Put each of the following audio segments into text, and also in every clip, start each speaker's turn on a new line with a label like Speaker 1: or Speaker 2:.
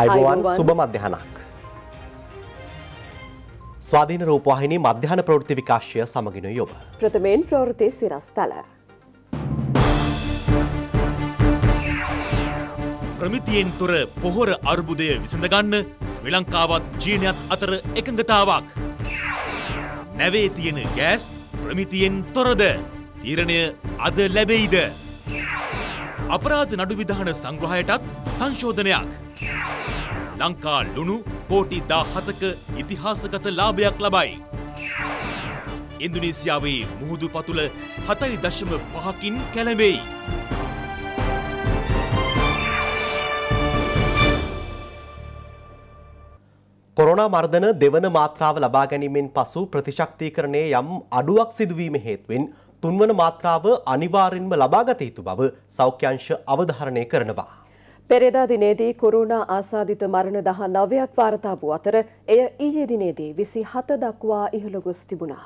Speaker 1: අයිබෝවන් සුබ මධ්‍යහනක්. ස්වාධීන රූපවාහිනී මධ්‍යහන ප්‍රවෘත්ති විකාශය සමගින යොබ.
Speaker 2: ප්‍රථමයෙන් ප්‍රවෘති සිරස්තල.
Speaker 3: ප්‍රමිතියෙන් තුර පොහොර අර්බුදය විසඳගන්න ශ්‍රී ලංකාවත් ජීනයත් අතර එකඟතාවක්. නැවේ තියෙන ගෑස් ප්‍රමිතියෙන් තොරද තීරණය අද ලැබෙයිද. අපරාධ නඩුවිධාන සංග්‍රහයටත් සංශෝධනයක්. ලංකා ලුණු කෝටි දා හතක ඉතිහාසගත ලාභයක් ලබයි. ඉන්දුනීසියාවේ මුහුදු පතුල හතයි දශම පහකින් කැළඹෙයි.
Speaker 1: කොරෝනා මර්ධන දෙවන මාත්‍රාව ලබා ගැනීමෙන් පසු ප්‍රතිශක්තිකරණයේ යම් අඩුවක් සිදුවීම හේතුවෙන් තුන්වන මාත්‍රාව අනිවාර්යෙන්ම ලබාගත යුතු බව සෞඛ්‍යංශ අවධාරණය කරනවා.
Speaker 2: පෙරේදා දිනේදී කොරුණා ආසාධිත මරණ දහ නවයක් වාර්තා වූ අතර එය ඊයේ දිනේදී විසි හත දක්වා ඉහළ ගොස් තිබුණා.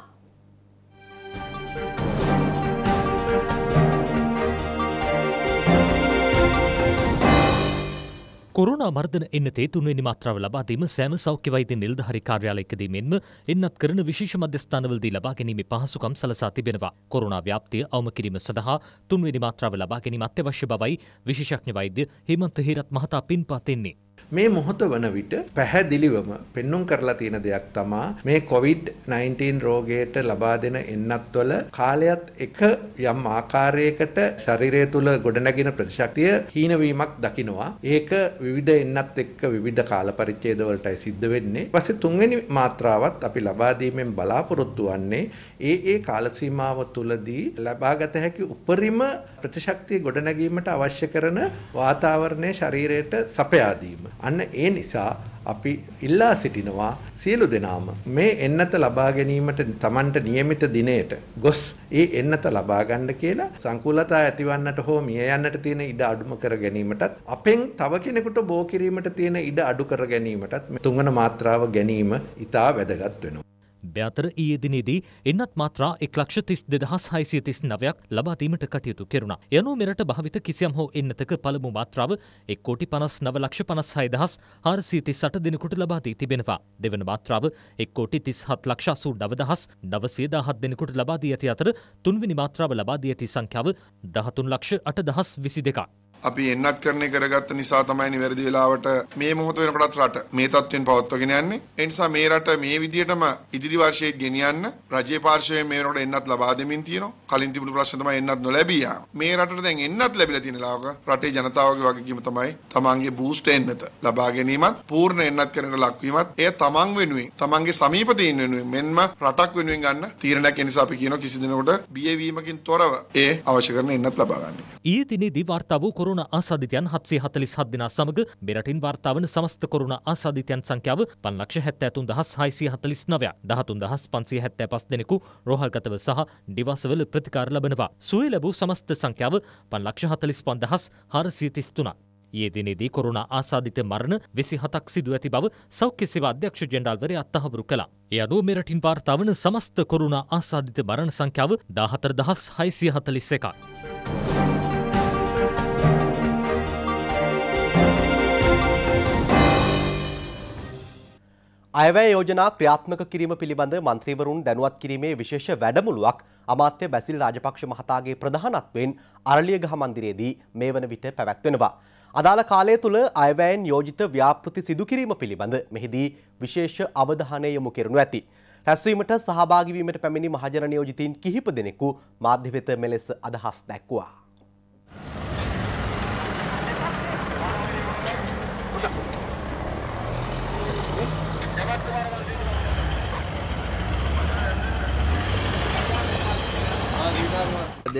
Speaker 4: කොරුණ මර්ධන එන්නතේ තුන්වෙනි මාත්‍රාව ලබා දීම සෑම සෞඛ්‍ය වෛද්‍ය නිලධාරී කාර්යාලයකදී මෙන්ම එන්නත් කරන විශේෂ මධ්‍යස්ථානවලදී ලබා ගැනීමේ පහසුකම් සලසා තිබෙනවා. කොරුණා ව්‍යාප්තිය අවම කිරීම සඳහා තුන්වෙනි මාත්‍රාව ලබා ගැනීම අත්‍යවශ්‍ය බවයි විශේෂඥ වෛද්‍ය හේමන්ත හේරත් මහතා පින්පා දෙන්නේ.
Speaker 5: මේ මොහොත වන විට පැහැදිලිවම පෙන්නුම් කරලා තියෙන දෙයක් තමා මේ කොවිඩ්-19 රෝගයට ලබා දෙන එන්නත්වල කාලයත් එක යම් ආකාරයකට ශරීරය තුළ ගොඩනැගෙන ප්‍රතිශක්තිය හීනවීමක් දකිනවා. ඒක විවිධ එන්නත් එක්ක විවිධ කාල පරිච්ඡේදවලටයි සිද්ධ වෙන්නේ. ඊපස්සේ තුන්වෙනි මාත්‍රාවත් අපි ලබා දීමෙන් බලාපොරොත්තු වන්නේ ඒ ඒ කාලසීමාව තුළදී ලබාගත හැකි උපරිම ප්‍රතිශක්තිය ගොඩනැගීමට අවශ්‍ය කරන වාතාවරණය ශරීරයට සපයා දීම. අන්න ඒ නිසා අපි ඉල්ලා සිටිනවා සියලු දෙනාම මේ එන්නත ලබා ගැනීමට Tamanට નિયમિત දිනයට ගොස් ඒ එන්නත ලබා ගන්න කියලා සංකූලතා ඇතිවන්නට හෝ මිය යන්නට තියෙන ඉඩ අඩුම කර ගැනීමටත් අපෙන් තව කෙනෙකුට බෝ කිරීමට තියෙන ඉඩ අඩු කර ගැනීමටත් තුන්වන මාත්‍රාව ගැනීම ඊට වැදගත් වෙනවා
Speaker 4: දෙ අතර ඊයේ දිනේදී එන්නත් මාත්‍රා එක් ලක්ෂ තිස් දෙදහස් හයිසිය තිස් නවයක් ලබාදීමට කටයුතු කෙරුණා. යනු මෙරට භාවිත කිසියම් හෝ එන්නතක පළමු මාත්‍රාව එක් කෝටි පනස් නව ලක්ෂ පනස් හයදහස් හාරසිය තිස් අට දෙනෙකුට ලබාදී තිබෙනවා. දෙවන මාත්‍රාව එක් කෝටි තිස් හත් ලක්ෂ අසූ නවදහස් නවසිය දාහත් දෙනෙකුට ලබාදී ඇති අතර තුන්වෙනි මාත්‍රාව ලබාදී ඇති සංඛ්‍යාව දහතුන් ලක්ෂ අට දහස් විසි දෙකක්.
Speaker 6: අපි එන්නත් කරන්නේ කරගත්ත නිසා තමයි නිවැරදි වෙලාවට මේ මොහොත වෙනකොටත් රට මේ තත්ත්වෙන් පවත්වගෙන යන්නේ. ඒ නිසා මේ රට මේ විදිහටම ඉදිරි වර්ෂයේ ගෙනියන්න රජයේ පාර්ශවයෙන් මේ වෙනකොට එන්නත් ලබා දෙමින් තියෙනවා. කලින් තිබුණු ප්‍රශ්න තමයි එන්නත් නොලැබී යාම. මේ රටට දැන් එන්නත් ලැබිලා තියෙන ලාවක රටේ ජනතාවගේ වගකීම තමයි තමන්ගේ බූස්ට් එන්නත ලබා ගැනීමත් පූර්ණ එන්නත් කරන ලක්වීමත් එය තමන් වෙනුවෙන් තමන්ගේ සමීපතීන් වෙනුවෙන් මෙන්ම රටක් වෙනුවෙන් ගන්න තීරණයක් ඒ නිසා අපි කියනවා කිසි දිනකට බිය වීමකින් තොරව
Speaker 4: ඒ අවශ්‍ය කරන එන්නත් ලබා ගන්න. ඊයේ දිනේදී වාර්තා වූ කොරෝනා කොරුණ ආසාධිතයන් හත්සේ හතලිස් හත් දෙනා සමඟ මෙරටින් වාර්තාාවන සමස්ත කොරුණ ආසාධිතයන් සංඛ්‍යාව පන්ලක්ෂ හැත්තඇතුන් දහස් හයිසිය හතලිස් නවය දහතුන් දහස් පන්සේ හැත්තෑ පස් දෙනෙකු රෝහල්ගතව සහ දිවසවල ප්‍රතිකාර ලබනවා. සුවේ ලැබූ සමස්ත සංඛ්‍යාව පන්ලක්ෂ හතලිස් පන්දහස් හරසීතිස්තුනා. ඒ දිනේදී කොරුණ ආසාධිත මරණ වෙසි හතක් සිදු ඇති බව සෞඛ්‍ය සේවා අධ්‍යක්ෂ ජෙනරාල්වරයා අත්හවුරු කළා. ඒ අනුව මෙරටින් වාර්තා වන සමස්ත කොරුණ ආසාධිත මරණ සංඛ්‍යාව 14641යි.
Speaker 1: අයවැය යෝජනා ක්‍රියාත්මක කිරීම පිළිබඳ මන්ත්‍රීවරුන් දැනුවත් කිරීමේ විශේෂ වැඩමුළුවක් අමාත්‍ය බැසිල් රාජපක්ෂ මහතාගේ ප්‍රධානත්වයෙන් අරලියගහ මන්දිරයේදී මේ වන විට පැවැත්වෙනවා. අදාළ කාලය තුළ අයවැයෙන් යෝජිත ව්‍යාපෘති සිදුකිරීම පිළිබඳ මෙහිදී විශේෂ අවධානය යොමු කෙරනු ඇති. රැස්වීමට සහභාගිවීමට පැමිණි මහජන නියෝජිතීන් කිහිප දෙනෙකු මාධ්‍ය වෙත මෙලෙස අදහස් දැක්වුවා.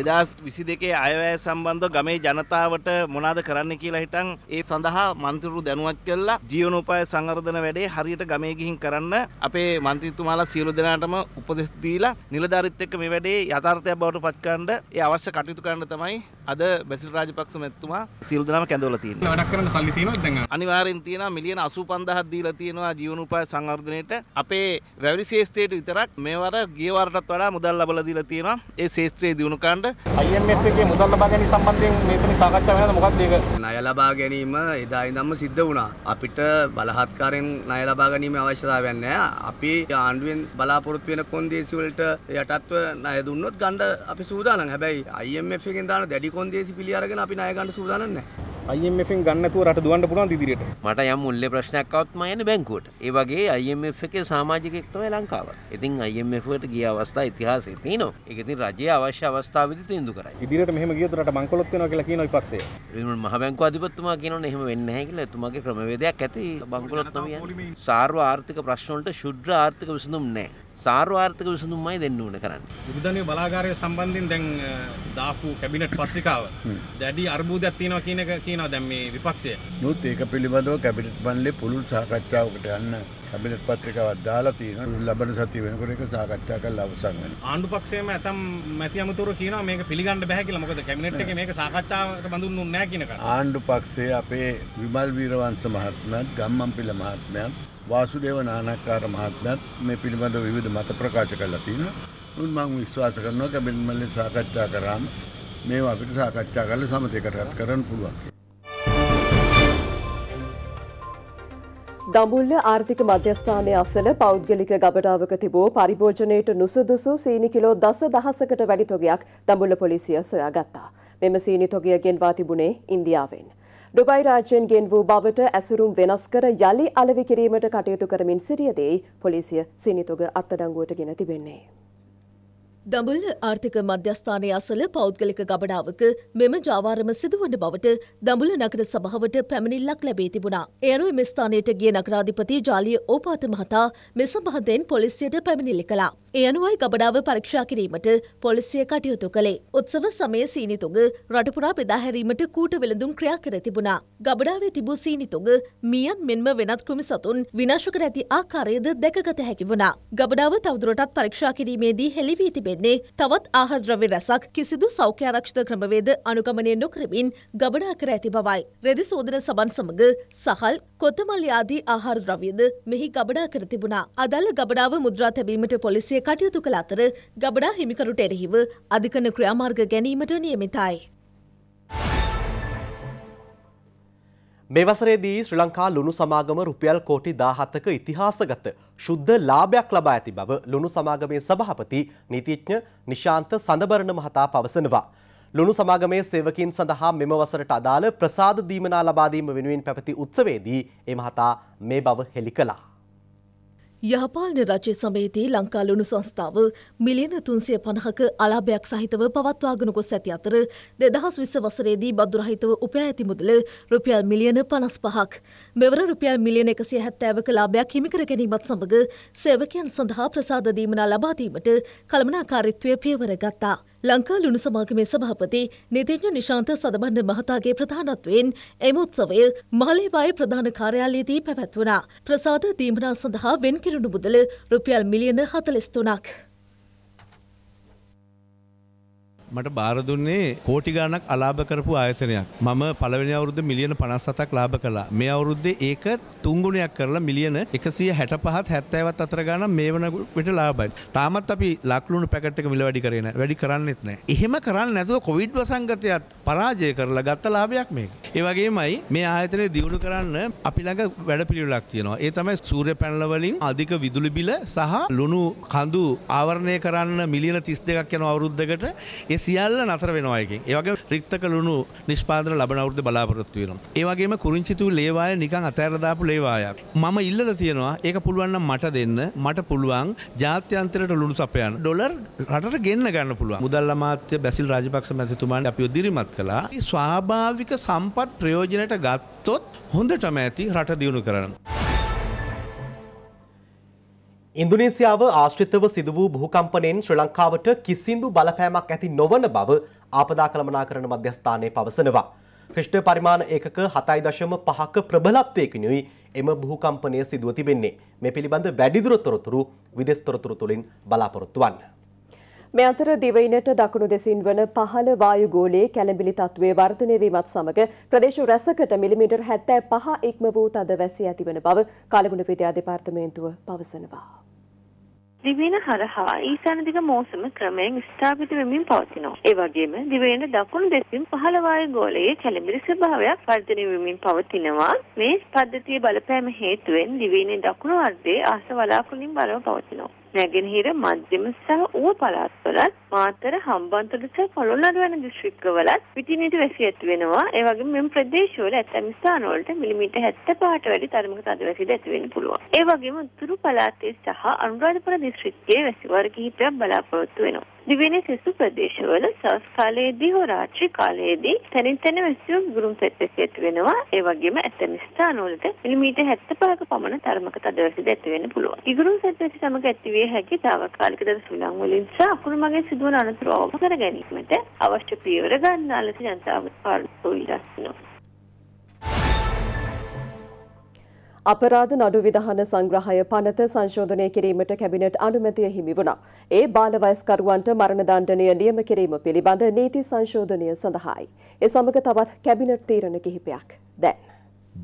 Speaker 6: දෙදස් විසි දෙකේ අයවැය සම්බන්ධ ගමේ ජනතාවට මොනාද කරන්න කියලා හිටන් ඒ සඳහා මන්තරු දැනුවත් කල්ලා ජීවනෝපාය සංවර්ධන වැඩේ හරියට ගමේ ගිහින් කරන්න අපේ මන්ත්‍රීතුමාලා සියලු දෙනාටම උපදෙස් දීලා නිලධාරිත් එක්ක මේ වැඩේ යථාර්ථයක් බවට පත් කරන්න ඒ අවශ්‍ය කටයුතු කරන්න තමයි අද බැසිල් රාජපක්ෂ මැතිතුමා
Speaker 3: සියලු දෙනාම කැඳවලා තියෙනවා. වැඩක්
Speaker 6: කරන්න සල්ලි තියෙනවද දැන්? අනිවාර්යෙන් තියෙනවා මිලියන 85000ක් දීලා තියෙනවා ජීවනෝපාය සංවර්ධනයේට අපේ වැවරි ශේෂ්ත්‍රයට විතරක් මේ වර ගිය වරටත් වඩා මුදල් ලබලා දීලා තියෙනවා. ඒ ශේෂ්ත්‍රයේ දිනු කරන්න කරන්නට අයමගේ මුදල් ලබා ගැනීම සම්බන්ධයෙන් මෙතන සාකච්ඡා වෙනවද මොකක්ද ඒක ණය ලබා ගැනීම එදා ඉඳන්ම සිද්ධ වුණා අපිට බලහත්කාරයෙන් ණය ලබා ගැනීම අවශ්‍යතාවයක් නැහැ අපි ආණ්ඩුවෙන් බලාපොරොත්තු වෙන කොන්දේසි වලට යටත්ව ණය දුන්නොත් ගන්න අපි සූදානම් හැබැයි IMF එකෙන් දාන දැඩි කොන්දේසි පිළි අරගෙන අපි ණය ගන්න සූදානම් නැහැ
Speaker 1: අයිෙන් ගන්නතුව රට
Speaker 7: දුවන්න පුළුවන් දිදිරට
Speaker 1: මට යම් මුල්ල ප්‍රශ්නයක්කවත් මයන බැංකුවට ඒවගේ අයිF එක සාමාජිකෙක්තව ලංකාව ඉතින් අයිFට ගිය අවස්ථා ඉතිහාස තින එකති රජය අවශ්‍ය අවස්ථාව තින්දු කර
Speaker 7: ඉදිරට මෙහම ගියතුරට මංකොලොත් කියල නොයි පක්සේ
Speaker 1: මහබැංකු අධිපත්තුමා කියන එහෙම වෙන්න හැකිල එතුමගේ ක්‍රමවේදයක් ඇති බංකොලොත් සාර්ව ආර්ථික ප්‍රශ්නවලට ශුද්‍ර ආර්ථික විසඳුම් නෑ සාර්වාර්ථක විසඳුම්මයි දෙන්න ඕන කරන්න.
Speaker 7: බුදුදනිය බලාගාරය සම්බන්ධයෙන් දැන් දාපු කැබිනට් පත්‍රිකාව දැඩි අර්බුදයක් තියෙනවා කියන එක කියනවා දැන් මේ විපක්ෂය.
Speaker 5: නුත් ඒක පිළිබඳව කැබිනට් මණ්ඩලේ පුළුල් සාකච්ඡාවකට යන්න කැබිනට් පත්‍රිකාවක් දාලා තියෙනවා. ලබන සතිය වෙනකොට ඒක සාකච්ඡා කරලා අවසන් වෙනවා.
Speaker 7: ආණ්ඩු පක්ෂයේම ඇතම් මැති අමුතුරු කියනවා මේක පිළිගන්න බෑ කියලා. මොකද කැබිනට් එකේ මේක සාකච්ඡාවට බඳුන්නුන්නේ නැහැ කියන එක.
Speaker 5: ආණ්ඩු පක්ෂයේ අපේ විමල් වීරවංශ මහත්මයාත් ගම්මන්පිල මහත්මයාත් වාසුදේව නානක්කාර මහත්මයත් මේ පිළිබඳව විවිධ මත ප්‍රකාශ කරලා තියෙනවා. උන් මම විශ්වාස කරනවා කැබිනට් මල්ලේ සාකච්ඡා කරාම මේවා අපිට සාකච්ඡා කරලා සමතේකටපත් කරන්න පුළුවන්.
Speaker 2: දඹුල්ල ආර්ථික මධ්‍යස්ථානය අසල පෞද්ගලික ගබඩාවක තිබූ පරිභෝජනයට නුසුදුසු සීනි කිලෝ දස දහසකට වැඩි තොගයක් දඹුල්ල පොලිසිය සොයා ගත්තා. මෙම සීනි තොගය ගෙන්වා තිබුණේ ඉන්දියාවෙන්. ඩුබයි රාජ්‍යයෙන් ගෙන් වූ බවට ඇසුරුම් වෙනස් කර යළි අලෙවි කිරීමට කටයුතු කරමින් සිටියදී පොලිසිය සිනිතුග අත්අඩංගුවට ගෙන තිබෙන්නේ.
Speaker 8: දඹුල්ල ආර්ථික මධ්‍යස්ථානය අසල පෞද්ගලික ගබඩාවක මෙම ජාවාරම සිදුවන බවට දඹුල නගර සභාවට පැමිණිල්ලක් ලැබේ තිබුණා. ඒ අනුව මෙම ස්ථානයට ගිය නගරාධිපති ජාලිය ඕපාත මහතා මෙ සම්බන්ධයෙන් පොලිසියට පැමිණිලි කළා. ඒ අනුවයි ගබඩාව පරීක්ෂා කිරීමට පොලිසිය කටයුතු කළේ. උත්සව සමය සීනිතුග රටපුරා බෙදාහැරීමට කූට වෙළඳුම් ක්‍රියා කර තිබුණා. ගබඩාවේ තිබූ සීනිතුග මියන් මෙන්ම වෙනත් කෘමි සතුන් විනාශ කර ඇති ආකාරයද දැකගත හැකි වුණා. ගබඩාව තවදුරටත් පරීක්ෂා කිරීමේදී හෙළි වී තිබෙන වෙන්නේ තවත් ආහාරද්‍රව්‍ය රැසක් කිසිදු සෞඛ්‍ය ආරක්ෂිත ක්‍රමවේද අනුගමනය නොකරමින් ගබඩා කර ඇති බවයි. රෙදි සෝදන සබන් සමග සහල් කොත්තමල් ආදී ආහාරද්‍රව්‍යද මෙහි ගබඩා කර තිබුණා. අදාළ ගබඩාව මුද්‍රා තැබීමට පොලිසිය කටයුතු කළ අතර ගබඩා හිමිකරුට එරෙහිව අධිකන ක්‍රියාමාර්ග ගැනීමට නියමිතයි.
Speaker 1: මේ වසරේදී ශ්‍රී ලංකා ලුණු සමාගම රුපියල් කෝටි 17ක ඉතිහාසගත ශුද්ධ ලාභයක් ලබා ඇති බව ලුණු සමාගමේ සභාපති නීතිඥ නිශාන්ත සඳබරණ මහතා පවසනවා. ලුණු සමාගමේ සේවකීන් සඳහා මෙම වසරට අදාළ ප්‍රසාද දීමනා ලබා දීම වෙනුවෙන් පැවති උත්සවයේදී ඒ මහතා මේ බව හෙළි කළා.
Speaker 8: යහපාලන රජය සමයේදී ලංකාලුණු සංස්ථාව මිලියන තුන්සිය පණහක අලාභයක් සහිතව පවත්වාගෙන ගොස් ඇති අතර දෙදහස් විස්ස වසරේදී බදුරහිතව උපයා ඇති මුදල රුපියල් මිලියන පනස් පහක්. මෙවර රුපියල් මිලියන එකසිය හැත්තෑවක ලාභයක් හිමිකර ගැනීමත් සමඟ සේවකයන් සඳහා ප්‍රසාධදීමනා ලබාදීමට කළමනාකාරිත්වය පියවර ගත්තා. ලංකා ලුණු සමාගමේ සභාපති නිතිඥ නිශාන්ත සදබන්න මහතාගේ ප්‍රධානත්වයෙන් එම උත්සවය මහලේවායේ ප්‍රධාන කාර්යාලයේදී පැවැත්වුණා. ප්‍රසාද දීමනා සඳහා වෙන් කෙරුණු මුදල රුපියල් මිලියන හතලිස් තුනක්.
Speaker 6: මට බාර දුන්නේ කෝටි ගාණක් අලාභ කරපු ආයතනයක්. මම පළවෙනි අවුරුද්ද මිලියන 57ක් ලාභ කළා. මේ අවුරුද්දේ ඒක තුන්ගුණයක් කරලා මිලියන 165ත් 70ත් අතර ගාණක් මේ වන විට ලාභයි. තාමත් අපි ලක්ලුණු පැකට් එක මිල වැඩි කරේ නැහැ. වැඩි කරන්නෙත් නැහැ. එහෙම කරන්නේ නැතුව කොවිඩ් වසංගතයත් පරාජය කරලා ගත්ත ලාභයක් මේක. ඒ වගේමයි මේ ආයතනය දියුණු කරන්න අපි ළඟ වැඩපිළිවෙලක් තියෙනවා. ඒ තමයි සූර්ය පැනල වලින් අධික විදුලි බිල සහ ලුණු කඳු ආවරණය කරන්න මිලියන 32ක් යන අවුරුද්දකට ඒ සියල්ල නතර වෙනවා එකෙන්. ඒ වගේම රික්ත කලුණු නිෂ්පාදන ලබන අවුරුද්ද බලාපොරොත්තු වෙනවා. ඒ වගේම කුරුංචිතු ලේවාය නිකන් අතහැරලා දාපු ලේවායක්. මම ඉල්ලලා තියෙනවා ඒක පුළුවන් නම් මට දෙන්න. මට පුළුවන් ජාත්‍යන්තරයට ලුණු සපයන්න. ඩොලර් රටට ගෙන්න ගන්න පුළුවන්. මුදල් අමාත්‍ය බැසිල් රාජපක්ෂ මැතිතුමාට අපි දිරිමත් කළා. ස්වාභාවික සම්පත්
Speaker 1: ප්‍රයෝජනයට ගත්තොත් හොඳටම ඇති රට දියුණු කරනවා. ඉන්දුනීසියාව ආශ්‍රිතව සිදු වූ භූකම්පනයෙන් ශ්‍රී ලංකාවට කිසිදු බලපෑමක් ඇති නොවන බව ආපදා කළමනාකරණ මධ්‍යස්ථානය පවසනවා. ක්‍රිෂ්ට පරිමාණ ඒකක 7.5ක ප්‍රබලත්වයකිනුයි එම භූකම්පනය සිදුව තිබෙන්නේ. මේ පිළිබඳ වැඩිදුර තොරතුරු විදෙස් තොරතුරු තුලින් බලාපොරොත්තු වන්න.
Speaker 2: මේ අතර දිවයිනට දකුණු දෙසින් වන පහළ වායු ගෝලයේ කැළඹිලි තත්ත්වයේ වර්ධනය වීමත් සමග ප්‍රදේශ රැසකට මිලිමීටර් 75 ඉක්ම වූ තද වැසි ඇතිවන බව කාලගුණ විද්‍යා දෙපාර්තමේන්තුව පවසනවා.
Speaker 9: දිවයින හරහා ඊසාන දිග මෝසම ක්‍රමයෙන් ස්ථාපිත වෙමින් පවතිනවා. ඒ වගේම දිවයින දකුණු දෙසින් පහළ වායු ගෝලයේ කැළඹිලි ස්වභාවයක් වර්ධනය වෙමින් පවතිනවා. මේ පද්ධතියේ බලපෑම හේතුවෙන් දිවයිනේ දකුණු අර්ධයේ ආස වලාකුළුන් බලව පවතිනවා. නැගෙනහිර මධ්‍යම සහ ඌව පළාත්වලත් මාතර හම්බන්තොට සහ පොළොන්නරුව යන දිස්ත්‍රික්කවලත් විටිනිට වැසි ඇති වෙනවා. ඒ වගේම මෙම ප්‍රදේශවල ඇතැම් ස්ථානවලට මිලිමීටර් 75ට වැඩි තරමක තද වැසිද ඇති වෙන්න පුළුවන්. ඒ වගේම උතුරු පළාතේ සහ අනුරාධපුර දිස්ත්‍රික්කයේ වැසි වර්ග කිහිපයක් බලාපොරොත්තු වෙනවා. දිවෙන සෙසු ප්‍රදේශවල සවස් කාලයේදී හෝ රාත්‍රී කාලයේදී තනින් තන වැසියෝ ගුරුම් පෙට්ටස් ඇති වෙනවා. ඒ වගේම ඇතැම් ස්ථානවලට මිලිමීටර් 75ක පමණ තරමක තදවැසිද ඇති වෙන්න පුළුවන්. ඉගුරුම් පෙට්ටස් සමග ඇතිවිය හැකි తాවකාලික දර සුළං වලින් සහ අකුරු මගින් සිදු ගුණ අනතුරු අවබෝධ කර ගැනීමට අවශ්‍ය පියවර ගන්නා ලෙස ජනතාව පාර්ලිමේන්තුවේ
Speaker 2: අපරාධ නඩු විධාන සංග්‍රහය පනත සංශෝධනය කිරීමට කැබිනට් අනුමැතිය හිමි වුණා. ඒ බාලවයස්කරුවන්ට මරණ දණ්ඩනය නියම කිරීම පිළිබඳ නීති සංශෝධනය සඳහායි. ඒ සමග තවත් කැබිනට් තීරණ කිහිපයක්
Speaker 4: දැන්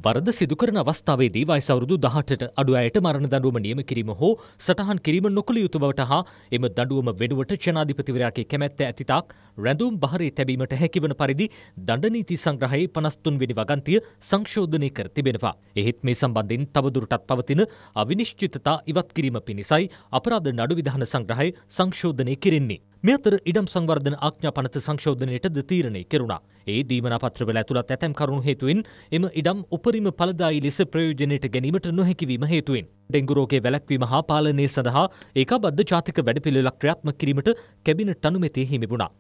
Speaker 4: වරද සිදුකරන අවස්ථාවේදී වයස අවුරුදු 18ට අඩු අයට මරණ දඬුවම නියම කිරීම හෝ සටහන් කිරීම නොකළ යුතු බවට හා එම දඬුවම වෙනුවට ජනාධිපතිවරයාගේ කැමැත්ත ඇතිතාක් රැඳවුම් බහරේ තැබීමට හැකිවන පරිදි දණ්ඩ නීති සංග්‍රහයේ 53 වෙනි වගන්තිය සංශෝධනය කර තිබෙනවා. එහෙත් මේ සම්බන්ධයෙන් තවදුරටත් පවතින අවිනිශ්චිතතා ඉවත් කිරීම පිණිසයි අපරාධ නඩු විධාන සංග්‍රහය සංශෝධනය කෙරෙන්නේ. මේ අතර ඉඩම් සංවර්ධන ආඥා පනත සංශෝධනයටද තීරණය කෙරුණා. ඒ දීමනා පත්‍රවල ඇතුළත් ඇතැම් කරුණු හේතුවෙන් එම ඉඩම් උපරිම ඵලදායී ලෙස ප්‍රයෝජනයට ගැනීමට නොහැකිවීම හේතුවෙන් ඩෙංගු රෝගයේ වැළැක්වීම හා පාලනය සඳහා ඒකාබද්ධ ජාතික වැඩපිළිවෙලක් ක්‍රියාත්මක කිරීමට කැබිනට් අනුමැතිය හිමි වුණා.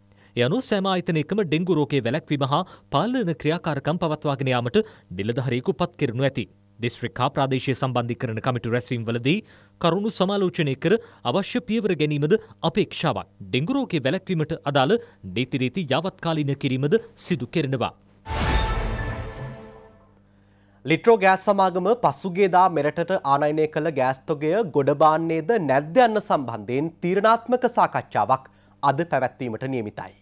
Speaker 4: යනු සෑම ආයතනයකම ඩෙංගු රෝගයේ වැළැක්වීම හා පාලන ක්‍රියාකාරකම් පවත්වාගෙන යාමට නිලධාරියෙකු පත් කෙරෙනු ඇති. දිස්ත්‍රික්කා ප්‍රාදේශය සම්බන්ධීකරණ කමිටු රැස්වීම්වලදී කරුණු සමාලෝචනය කර අවශ්‍ය පියවර ගැනීමද අපේක්ෂාවක් ඩෙංගු රෝගේ වැළැක්වීමට අදාළ නීතිරීති යාවත්කාලීන කිරීමද සිදු කෙරෙනවා.
Speaker 1: ලිට්‍රෝ ගෑස් සමාගම පසුගේදා මෙරටට ආනයනය කළ ගෑස්තොගය ගොඩබාන්නේද නැද්ද යන්න සම්බන්ධයෙන් තීරණාත්මක සාකච්ඡාවක් අද පැවැත්වීමට නියමිතයි.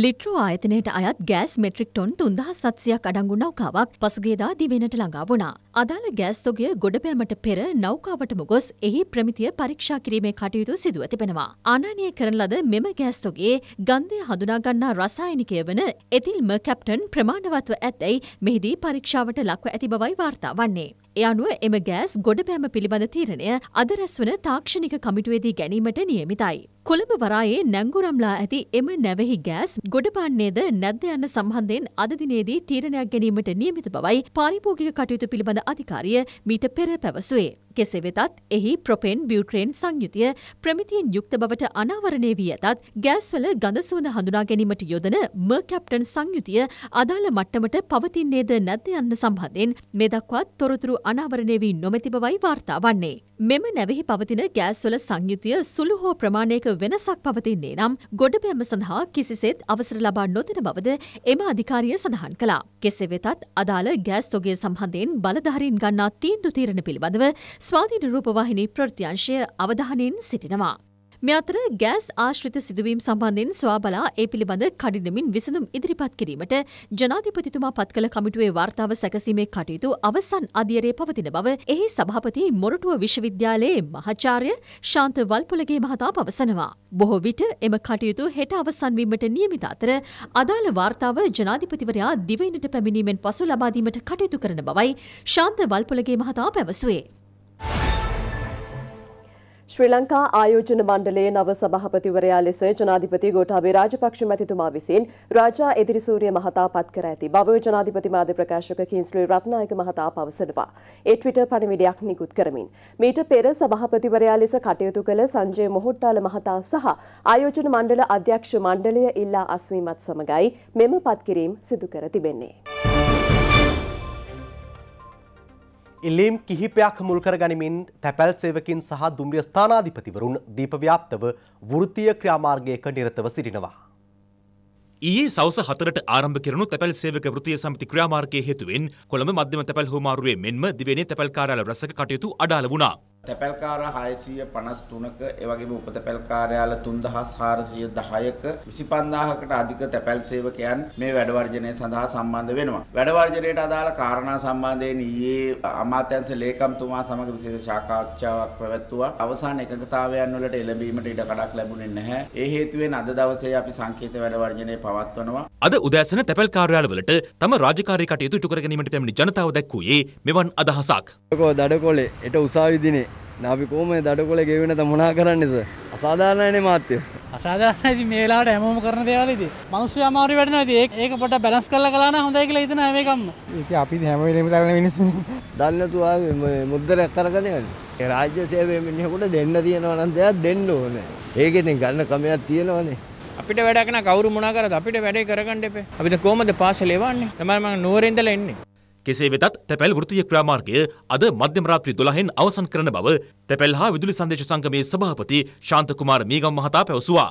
Speaker 9: ලිට්‍රෝ ආයතනයට අයත් ගෑස් මෙට්‍රික් ටොන් තුන්දහ සත්සියක් අඩංගු නෞකාවක් පසුගේදා දිවෙනට ළඟා වුණා. අදාළ ගෑස්තොගය ගොඩබෑමට පෙර නෞකාවටම ගොස් එහි ප්‍රමිතිය පරීක්ෂා කිරීමේ කටයුතු සිදුව තිබෙනවා. ආනානය කරන ලද මෙම ගෑස්තොගේ ගන්ධය හඳුනාගන්නා රසායනිකය වන එතිල්ම කැප්ටන් ප්‍රමාණවත්ව ඇත්තැයි මෙහිදී පරීක්ෂාවට ලක්ව ඇති බවයි වාර්තා වන්නේ. එ අනුව එම ගෑස් ගොඩබෑම පිළිබඳ තීරණය අදරැස්වන තාක්ෂණික කමිටුවේදී ගැනීමට නියමිතයි. කොළඹ වරායේ නැංගුරම්ලා ඇති එම නැවෙහි ගෑස් ගොඩපාන්නේද නැද්ද යන්න සම්බන්ධයෙන් අද දිනේදී තීරණයක් ගැනීමට නියමිත බවයි පාරිභෝගික කටයුතු පිළිබඳ අධිකාරිය මීට පෙර පැවසුවේ. කෙසේ වෙතත් එහි ප්‍රොපෙන් බියුට්‍රේන් සංයුතිය ප්‍රමිතියෙන් යුක්ත බවට අනාවරණය වී ඇතත් ගෑස්වල ගඳ සුවඳ හඳුනා ගැනීමට යොදන ම කැප්ටන් සංයුතිය අදාළ මට්ටමට පවතින්නේද නැද්ද යන්න සම්බන්ධයෙන් මේ දක්වාත් තොරතුරු අනාවරණය වී නොමැති බවයි වාර්තා වන්නේ. මෙම නැවෙහි පවතින ගෑස්වල සංයුතිය සුළු හෝ ප්‍රමාණයක වෙනසක් පවතින්නේ නම් ගොඩබැම සඳහා කිසිසේත් අවසර ලබා නොදෙන බවද එම අධිකාරිය සඳහන් කළා. කෙසේ වෙතත් අදාළ ගෑස් තොගේ සම්බන්ධයෙන් බලධාරීන් ගන්නා තීන්දු තීරණ පිළිබඳව ස්වාධීන රූපවාහිනී ප්‍රෘතියංශය අවධානයෙන් සිටිනවා. මෙ අතර ගෑස් ආශ්‍රිත සිදුවීම් සම්බන්ධෙන් ස්වාබලා ඒ පිළිබඳ කඩිනමින් විසඳුම් ඉදිරිපත් කිරීමට ජනාධිපතිතුමා පත් කළ කමිටුවේ වාර්තාව සැකසීමේ කටයුතු අවසන් අධියරේ පවතින බව එහි සභාපති මොරටුව විශ්වවිද්‍යාලයේ මහාචාර්ය ශාන්ත වල්පොලගේ මහතා පවසනවා. බොහෝ විට එම කටයුතු හෙට අවසන් වීමට නියමිත අතර අදාළ වාර්තාව ජනාධිපතිවරයා දිවයිනට පැමිණීමෙන් පසු ලබාදීමට කටයුතු කරන බවයි ශාන්ත වල්පොලගේ මහතා පැවසුවේ.
Speaker 2: ශ්‍රී ලංකා ආයෝජන මණ්ඩලයේ නව සභාපතිවරයා ලෙස ජනාධිපති ගෝඨාභය රාජපක්ෂ මැතිතුමා විසින් රාජා එදිරිසූරිය මහතා පත් කර ඇති බව ජනාධිපති මාධ්‍ය ප්‍රකාශක කිංස්ලුයි රත්නායක මහතා පවසනවා. ඒ ට්විටර් පණිවිඩයක් නිකුත් කරමින් මීට පෙර සභාපතිවරයා ලෙස කටයුතු කළ සංජය මොහොට්ටාල මහතා සහ ආයෝජන මණ්ඩල අධ්‍යක්ෂ මණ්ඩලය ඉල්ලා අස්වීමත් සමගයි මෙම පත්කිරීම සිදු කර තිබෙන්නේ.
Speaker 1: ඉල්ලීම් කිහිපයක් මුල්කර ගනිමින් තැපැල් සේවකින් සහ දුම්රිය ස්ථානාධිපතිවරුන් දීපව්‍යාප්තව වෘතිය ක්‍රියාමාර්ගයක නිරතව සිටිනවා.
Speaker 3: ඊයේ සවස හතරට ආරම්භ කරනු තැපැල් සේවක වෘතිය සමිති ක්‍රියාමාර්ගයේ හේතුවෙන් කොළඹ මධ්‍යම තැපැල් හුමාරුවේ මෙන්ම දිවයිනේ තැපැල් කාර්යාල රැසක කටයුතු අඩාල වුණා.
Speaker 6: තැපැල්කාර 653ක එවැගේම උපතැපැල් කාර්යාල 3410ක 25000කට අධික තැපැල් සේවකයන් මේ වැඩ වර්ජනය සඳහා සම්බන්ධ වෙනවා. වැඩ වර්ජනයට අදාළ කාරණා සම්බන්ධයෙන් ඊයේ අමාත්‍යංශ ලේකම්තුමා සමග විශේෂ සාකච්ඡාවක් පැවැත්තුවා. අවසාන එකඟතාවයන් වලට එළඹීමට ඉඩ කඩක් ලැබුණේ නැහැ. ඒ හේතුවෙන් අද දවසේ අපි සංකේත වැඩ වර්ජනය පවත්වනවා.
Speaker 3: අද උදෑසන තැපැල් කාර්යාල වලට තම රාජකාරී කටයුතු ඉටු කර ගැනීමට පැමිණි ජනතාව දැක්වූයේ මෙවන් අදහසක්.
Speaker 1: ඔකෝ දඩකොලේ එට උසාවි දිනේ අපි කෝම දඩකොල ගෙවෙන තමනා කරන්නස අසාධාරණයන මාත්‍යය අසාධාරනති මේලාට හැමෝම කරන දේවලද මනුෂ්‍ය අමාරු වැඩන ඒ ඒක පොට බැලස් කල කලාන හොඳයි කියලා ඉතන ඒකම්
Speaker 6: ඒ අපි හැමලම තරන මිනිස්සු දන්නතුවා මුද්දර ඇත්තරකනයන්න රාජ්‍ය සේවය මිනිහකුට දෙන්න තියෙනවනන් දෙයක් දෙන්න ඕන ඒකෙතින් ගන්න කමයක් තියෙනවනේ
Speaker 5: අපිට වැඩක්න කවරු මොනාකරද අපිට වැඩේ කරගන්න එපේ
Speaker 3: අපිට කෝමද පාසලේවන්නේ තමයිම නුවරෙන්දල එන්නේ කෙසේ වෙතත් තැපැල් වෘත්තීය ක්‍රියාමාර්ගය අද මධ්‍යම රාත්‍රී 12න් අවසන් කරන බව තැපැල් හා විදුලි සංදේශ සංගමේ සභාපති ශාන්ත කුමාර මීගම් මහතා පැවසුවා.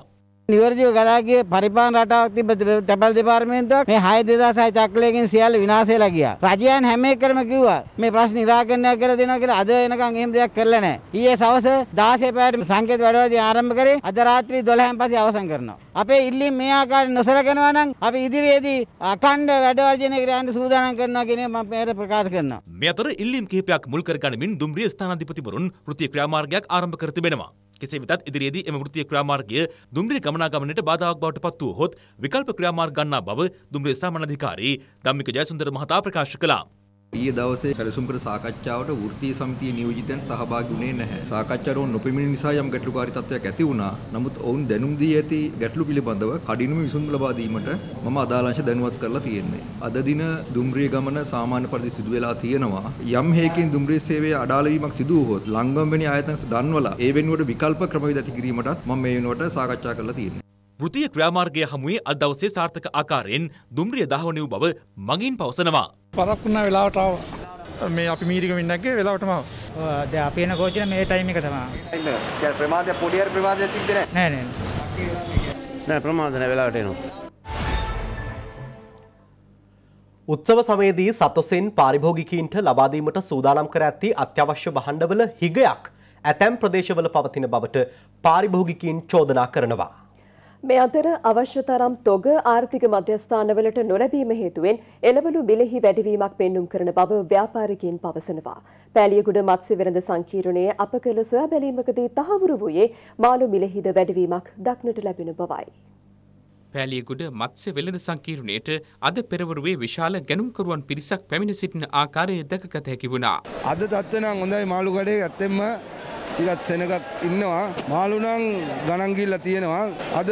Speaker 1: නිවැරදිව ගලාගිය පරිපාලන රටාවක් තිබ්බ තැපැල් දෙපාර්තමේන්තුවක් මේ 6 2006 චක්‍රයකින් සියල්ල විනාශ වෙලා ගියා. රජයන් හැම එකකම කිව්වා මේ ප්‍රශ්න निराකරණය කරලා දෙනවා කියලා අද එනකන් එහෙම දෙයක් කරලා නැහැ. ඊයේ සවස 16 පැයට සංකේත වැඩවලදී ආරම්භ කරේ අද රාත්‍රී 12න් පස්සේ අවසන් කරනවා. අපේ ඉල්ලීම් මේ ආකාරයෙන් නොසලකනවා නම් අපි ඉදිරියේදී අඛණ්ඩ වැඩවර්ජනය කර යන්න සූදානම් කරනවා කියන එක මම මෙහෙට ප්‍රකාශ කරනවා.
Speaker 3: මේ අතර ඉල්ලීම් කිහිපයක් මුල් කරගනිමින් දුම්රිය ස්ථානාධිපතිවරුන් වෘත්තීය ක්‍රියාමාර්ගයක් ආරම්භ කර තිබෙනවා. කෙසේ වෙතත් ඉදිරියේදී එම වෘත්තීය ක්‍රියාමාර්ගය දුම්රිය ගමනාගමනයට බාධාවක් බවට පත් වූ හොත් විකල්ප ක්‍රියාමාර්ග ගන්නා බව දුම්රිය සාමාන්‍ය අධිකාරී ධම්මික ජයසුන්දර
Speaker 5: මහතා ප්‍රකාශ කළා. ඊයේ දවසේ සැලසුම් කර සාකච්ඡාවට වෘත්තීය සමිතියේ නියෝජිතයන් සහභාගී වුණේ නැහැ. සාකච්ඡාරෝන් නොපෙමිණි නිසා යම් ගැටලුකාරී තත්ත්වයක් ඇති වුණා. නමුත් ඔවුන් දැනුම් දී ඇති ගැටලු පිළිබඳව කඩිනුම විසඳුම් ලබා දීමට මම අදාළ දැනුවත් කරලා තියෙන්නේ. අද දින දුම්රිය ගමන සාමාන්‍ය පරිදි සිදු වෙලා තියෙනවා. යම් හේකින් දුම්රිය séවයේ අඩාල වීමක් සිදු වුවහොත් ලංගම්වැනි ආයතන දන්වලා ඒ වෙනුවට විකල්ප ක්‍රමවේද ඇති කිරීමටත් මම මේ වෙනුවට සාකච්ඡා කරලා තියෙනවා.
Speaker 3: වෘතිය ක්‍රියාමාර්ගය හමුවේ අද දවසේ සාර්ථක ආකාරයෙන් දුම්රිය දහවන වූ බව මගින් පවසනවා.
Speaker 7: පරක් වුණා වෙලාවට ආවා. මේ අපි මීරිගමින් නැග්ගේ වෙලාවටම ආවා. දැන් අපි එන කෝච්චිය
Speaker 1: මේ ටයිම් එක තමයි.
Speaker 5: නෑ දැන් ප්‍රමාදය පොඩි හරි ප්‍රමාදයක් තිබ්බේ
Speaker 1: නෑ. නෑ නෑ. නෑ ප්‍රමාද නෑ වෙලාවට එනවා. උත්සව සමයේදී සතොසෙන් පාරිභෝගිකීන්ට ලබාදීමට සූදානම් කර ඇති අත්‍යවශ්‍ය බහණ්ඩවල හිගයක් ඇතැම් ප්‍රදේශවල පවතින බවට පාරිභෝගිකීන් චෝදනා කරනවා.
Speaker 2: මේ අතර අවශ්‍ය තරම් තොග ආර්ථික මධ්‍යස්ථානවලට නොලැබීම හේතුවෙන් එළවලු මිලෙහි වැඩිවීමක් පෙන්눔 කරන බව ව්‍යාපාරිකයින් පවසනවා. පෑලියගොඩ මත්ස්‍ය වෙළඳ සංකීර්ණයේ අප කළ සොයා බැලීමකදී තහවුරු වූයේ මාළු මිලෙහිද වැඩිවීමක් දක්නට ලැබෙන බවයි.
Speaker 7: පෑලියගොඩ මත්ස්‍ය වෙළඳ සංකීර්ණයට අද පෙරවරුවේ විශාල ගැනුම්කරුවන් පිරිසක් පැමිණ සිටින ආකාරය දැකගත හැකි වුණා.
Speaker 5: අද තත්ත්වය නම් හොඳයි මාළු කඩේ ඇත්තෙන්ම ටිකත් සෙනගක් ඉන්නවා මාළුනම් ගණන් ගිල්ලා තියෙනවා අද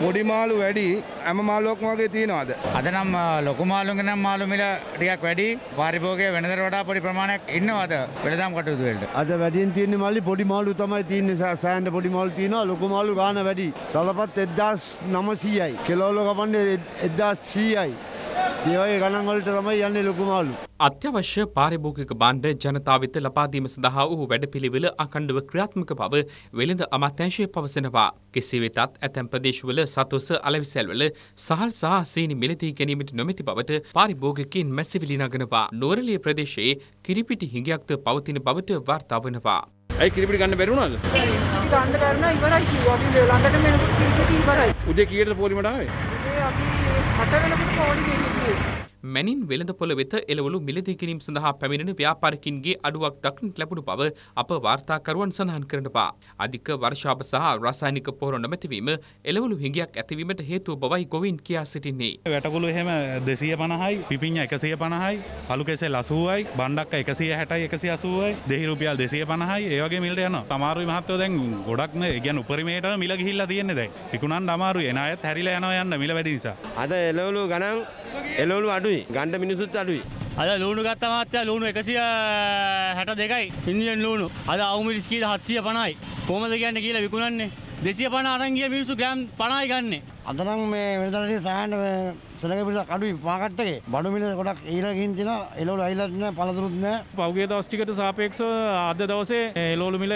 Speaker 5: පොඩි මාළු වැඩි හැම මාළුවක්ම වගේ තියෙනවද අද නම් ලොකු මාළුන්ගේ නම් මාළු
Speaker 7: මිල ටිකක් වැඩි පරිභෝගය වෙනදට වඩා පොඩි ප්‍රමාණයක් ඉන්නවද වෙළඳාම් කටයුතු වලට අද
Speaker 6: වැඩියෙන් තියෙන්නේ මල්ලි පොඩි මාළු තමයි තියෙන්නේ සෑහන පොඩි මාළු තියෙනවා ලොකු මාළු ගාන වැඩි තලපත්
Speaker 7: 1900යි කිලෝවල ගපන්නේ 1100යි ඒවගේ ගණන්වලට තමයි යන්නේ ලොකුමාලු. අත්‍යවශ්‍ය පාරිභෝගික බණ්ඩ ජනතා වෙත ලබාදීම සඳහා ඔහු වැඩපිළිවෙල අකණ්ඩව ක්‍රියාත්මක බව වෙළඳ අමාත්‍යංශය පවසනවා. කෙසේ වෙතත් ඇතැම් ප්‍රදේශවල සතොස අලවිසැල්වල සහල් සහ සීනි මිලදී ගැනීමට නොමැති බවට පාරිභෝගිකයින් මැසිවිලි නගනවා. නුවරළිය ප්‍රදේශයේ කිරිපිටි හිඟයක්ද පවතින බවට වාර්තා වනවා. ඇයි කිරිපිටි ගන්න බැරි වුණාද?
Speaker 5: කිරිපිටි ගන්න බැරි නම් ඉවරයි කිව්වා. අපි ළඟට මෙන්න කිරිපිටි
Speaker 7: ඉවරයි. උදේ කීයට පොලිමට ආවේ?
Speaker 4: උදේ අපි 8 වෙනකොට පොලිමේ ගිහින්.
Speaker 7: මැනින් වෙළඳපොළ වෙත එළවලු මිලදී ගැනීම සඳහා පැමිණෙන ව්‍යාපාරිකින්ගේ අඩුවක් දක්නට ලැබුණු බව අප වාර්තාකරුවන් සඳහන් කරනවා. අධික වර්ෂාප සහ රසායනික පොහොර නොමැතිවීම එළවලු හිඟයක් ඇතිවීමට හේතුව බවයි ගොවින් කියා සිටින්නේ. වැටකුළු එහෙම 250යි, පිපිඤ්ඤා 150යි, කළු කෙසෙල් 80යි, බණ්ඩක්ක 160යි, 180යි, දෙහි රුපියල් 250යි, ඒ වගේ මිලට යනවා. තමාරුයි මහත්තයෝ දැන් ගොඩක් නේ, කියන්නේ උපරිමයට මිල ගිහිල්ලා තියෙන්නේ දැන්. විකුණන්න අමාරුයි, එන අයත් හැරිලා යනවා යන්න මිල වැඩි නිසා. අද එළවලු ගණන් එළවලු අඩුයි. අඩුයි ගණ්ඩ මිනිසුත් අඩුයි. අද ලූුණු ගත්තමත්ය ලූුණු එකසිය හැට දෙකයි ඉන්දියන් ලූුණු අද අවමිරිස්කීද හත්සිය පනයි කොමද කියන්න කියලා විකුණන්නේ දෙසිය පන අරංගිය මිනිසු ග්‍රම් පනයි ගන්න.
Speaker 6: අදනම් මේ වෙදරට සෑන්ඩ සැලක පිරිසක් අඩුයි මාකට් එකේ. බඩු මිල ගොඩක් ඉහළ ගින් තිනවා. එළවලු අයිලත් නැහැ, පළතුරුත් නැහැ.
Speaker 7: පහුගිය දවස් ටිකට සාපේක්ෂව අද දවසේ එළවලු මිල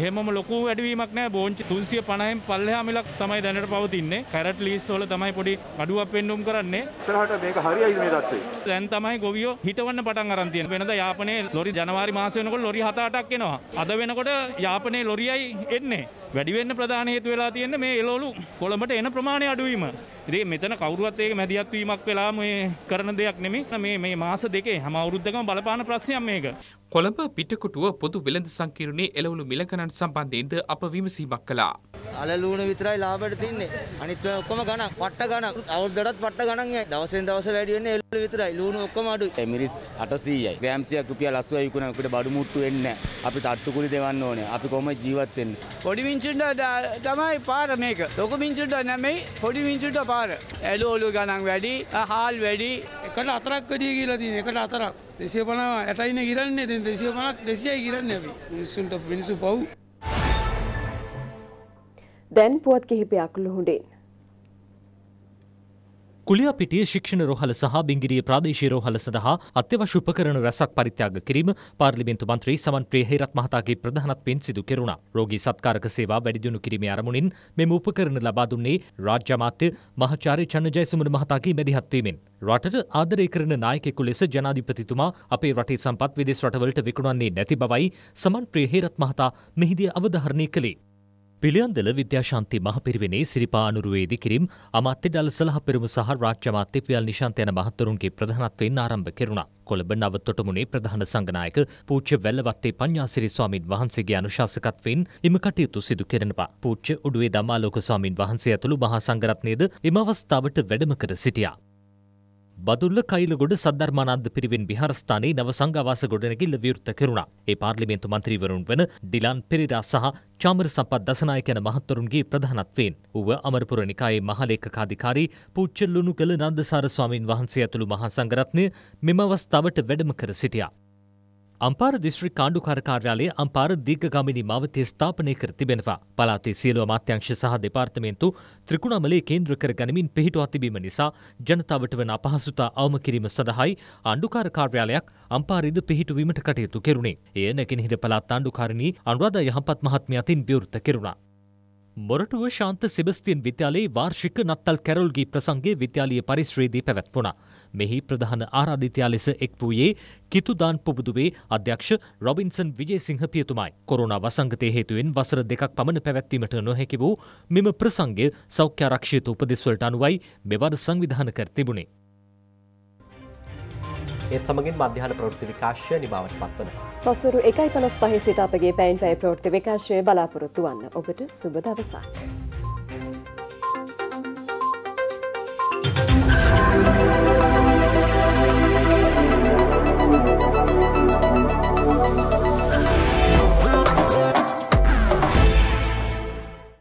Speaker 7: එහෙමම ලොකු වැඩිවීමක් නැහැ. බෝංචි 350න් පල්ලෙහා මිලක් තමයි දැනට පවතින්නේ. කැරට් ලීස් වල තමයි පොඩි අඩුවක් පෙන්නුම් කරන්නේ.
Speaker 3: ඉස්සරහට මේක හරියයිද මේ தත්ත්වය?
Speaker 7: දැන් තමයි ගොවියෝ හිටවන්න පටන් අරන් තියෙන්නේ. වෙනදා යාපනයේ ලොරි ජනවාරි මාසෙ වෙනකොට ලොරි 7-8ක් එනවා. අද වෙනකොට යාපනයේ ලොරියයි එන්නේ. වැඩි වෙන්න ප්‍රධාන හේතු වෙලා තියෙන්නේ මේ එළවලු කොළඹට එන ප්‍රමාණය අඩුවීම. ඉතින් මෙතන කවුරුවත් ඒක මැදි ජාතියත් වීමක් වෙලා මේ කරන දෙයක් නෙමේ මේ මේ මාස දෙකේ හැම අවුරුද්දකම බලපාන ප්‍රශ්නයක් මේක. කොළඹ පිටකොටුව පොදු වෙළඳ සංකීර්ණයේ එළවලු මිලකණන් සම්බන්ධයෙන්ද අප විමසීමක් කළා.
Speaker 6: අලලූන විතරයි ලාබට තින්නේ
Speaker 1: අනිත් ඔක්කොම ගණන් පට්ට ගණන් අවුරුද්දටත් පට්ට ගණන් දවසෙන් දවස වැඩි වෙන්නේ එළවලු විතරයි ලූණු ඔක්කොම අඩුයි. මිරිස් 800යි. ග්‍රෑම් 100ක් රුපියල් 80යි විකුණන අපිට බඩු මුට්ටු වෙන්නේ නැහැ. අපි තට්ටු කුලි දෙවන්න ඕනේ. අපි කොහොමද ජීවත් වෙන්නේ? පොඩි
Speaker 6: මිනිසුන්ට තමයි පාර මේක. ලොකු මිනිසුන්ට නෙමෙයි පොඩි මිනිසුන්ට පාර. එළවලු ගණන් වැඩි හාල් වැඩි
Speaker 7: එකට අතරක් වැඩිය කියලා තියෙන එකට අතරක් දෙසිය පනා ඇටයින ගිරන්නේ දෙ දෙසිය පනක් දෙසියයි ගිරන්න ඇි මිනිස්සුන්ට
Speaker 2: පිනිසු පව් දැන් පුවත් කිහිපයක් ලොහුඩෙන්.
Speaker 4: කුලියාපිටිය ශික්ෂණ රෝහල සහ බිංගිරිය ප්‍රාදේශීය රෝහල සඳහා අත්‍යවශ්‍ය උපකරණ රැසක් පරිත්‍යාග කිරීම පාර්ලිමේන්තු මන්ත්‍රී සමන්ප්‍රිය හේරත් මහතාගේ ප්‍රධානත්වයෙන් සිදු කෙරුණා. රෝගී සත්කාරක සේවා වැඩිදියුණු කිරීමේ අරමුණින් මෙම උපකරණ ලබා දුන්නේ රාජ්‍ය අමාත්‍ය මහාචාර්ය චන්නජයසුමන මහතාගේ මැදිහත්වීමෙන්. රටට ආදරය කරන නායකෙකු ලෙස ජනාධිපතිතුමා අපේ රටේ සම්පත් විදෙස් රටවලට විකුණන්නේ නැති බවයි සමන්ප්‍රිය හේරත් මහතා මෙහිදී අවධාරණය කළේ. පිළියන්දල විද්‍යාශන්ති මහපිරිවෙනේ සිරිපා අනුරුවේදි කිරීම් අමාත්‍ය ඩල සලහ පෙරම සහ රාජ්‍ය මාත්‍ය පියල් නිශාන්ත යන මහත්වරුන්ගේ ප්‍රධානත්වයෙන් ආරම්භ කෙරුණා. කොළඹ නව තොටමුණේ ප්‍රධාන සංගනායක පූජ්‍ය වැල්ලවත්තේ පඤ්ඤාසිරි ස්වාමින් වහන්සේගේ අනුශාසකත්වයෙන් එම කටයුතු සිදු කෙරෙනවා. පූජ්‍ය උඩුවේ ධම්මාලෝක ස්වාමින් වහන්සේ ඇතුළු මහා සංඝරත්නයේද එම අවස්ථාවට වැඩම කර සිටියා. බදුල්ල කයිලගොඩ සද්ධර්මානන්ද පිරිවෙන් විහාරස්ථානයේ නව සංඝවාස ගොඩනැගිල්ල විවෘත කෙරුණා. ඒ පාර්ලිමේන්තු මන්ත්‍රීවරුන් වන ඩිලන් පෙරේරා සහ චාමර සම්පත් දසනායක යන මහත්වරුන්ගේ ප්‍රධානත්වයෙන් ඌව අමරපුර නිකායේ මහලේඛකාධිකාරී පූජ්‍ය ලුණුකල නන්දසාර ස්වාමින් වහන්සේ ඇතුළු මහා සංඝරත්නය මෙම අවස්ථාවට වැඩම කර සිටියා. අම්පාර දිස්ත්‍රික් කාණ්ඩුකාර කාර්යාලයේ අම්පාර දීර්ඝගාමිනී මාවතේ ස්ථාපනය කර තිබෙනවා. පළාතේ සියලු අමාත්‍යාංශ සහ දෙපාර්තමේන්තු ත්‍රිකුණාමලයේ කේන්ද්‍ර කර ගනිමින් පිහිටුවා තිබීම නිසා ජනතාවට වන අපහසුතා අවම කිරීම සඳහායි ආණ්ඩුකාර කාර්යාලයක් අම්පාරේද පිහිටුවීමට කටයුතු කෙරුණේ. එය නැගෙනහිර පළාත් ආණ්ඩුකාරිණී අනුරාධා යහපත් මහත්මිය අතින් විවෘත කෙරුණා. මොරටුව ශාන්ත සෙබස්තියන් විද්‍යාලයේ වාර්ෂික නත්තල් කැරල්ගේ ප්‍රසංගේ විද්‍යාලය පරිශ්‍රයේදී පැවැත්වුණා. මෙහි ප්‍රධාන ආරාධිතයා ලෙස එක් වූයේ කිතුදාන් පුබුදුවේ අධ්‍යක්ෂ රොබින්සන් විජේසිංහ පියතුමයි. කොරෝනා වසංගතය හේතුවෙන් වසර දෙකක් පමණ පැවැත්වීමට නොහැකි වූ මෙම ප්‍රසංගය සෞඛ්‍යාරක්ෂිත උපදෙස්වලට අනුවයි මෙවර සංවිධාන කර තිබුණේ.
Speaker 1: ඒත් සමගින් මධ්‍යහන ප්‍රෘති විකාශය නිබාවට පත්වන.
Speaker 2: පසුරු එකයි පනස් පහේ සිත අපගේ පැයින් පැයි ප්‍රෘති විකාශය බලාපොරොත්තු වන්න ඔබට සුබ දවසක්.